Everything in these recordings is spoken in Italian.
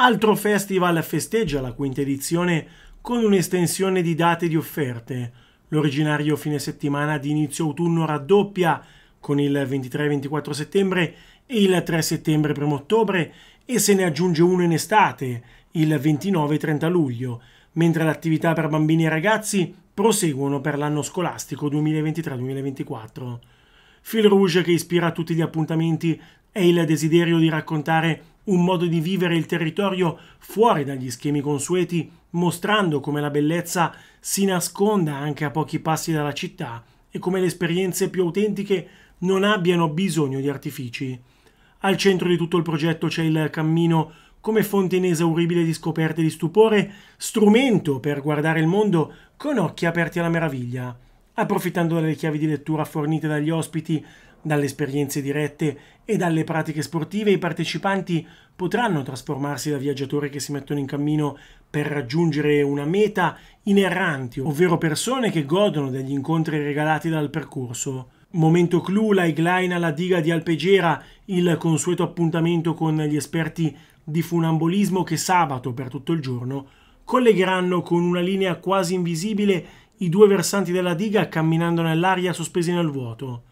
Altro festival festeggia la quinta edizione con un'estensione di date di offerte. L'originario fine settimana di inizio autunno raddoppia con il 23-24 settembre e il 3 settembre-1 ottobre e se ne aggiunge uno in estate, il 29-30 luglio, mentre le attività per bambini e ragazzi proseguono per l'anno scolastico 2023-2024. Fil Rouge che ispira tutti gli appuntamenti è il desiderio di raccontare un modo di vivere il territorio fuori dagli schemi consueti, mostrando come la bellezza si nasconda anche a pochi passi dalla città e come le esperienze più autentiche non abbiano bisogno di artifici. Al centro di tutto il progetto c'è il cammino come fonte inesauribile di scoperte e di stupore, strumento per guardare il mondo con occhi aperti alla meraviglia. Approfittando delle chiavi di lettura fornite dagli ospiti, dalle esperienze dirette e dalle pratiche sportive i partecipanti potranno trasformarsi da viaggiatori che si mettono in cammino per raggiungere una meta in erranti, ovvero persone che godono degli incontri regalati dal percorso. Momento clou, la Iglaina alla diga di Alpegera, il consueto appuntamento con gli esperti di funambolismo che sabato per tutto il giorno collegheranno con una linea quasi invisibile i due versanti della diga camminando nell'aria sospesi nel vuoto.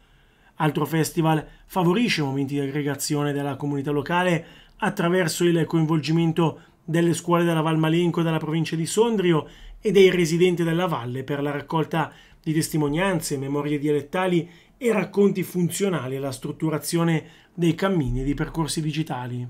Altro Festival favorisce momenti di aggregazione della comunità locale attraverso il coinvolgimento delle scuole della Val Malenco e della provincia di Sondrio e dei residenti della valle per la raccolta di testimonianze, memorie dialettali e racconti funzionali alla strutturazione dei cammini e dei percorsi digitali.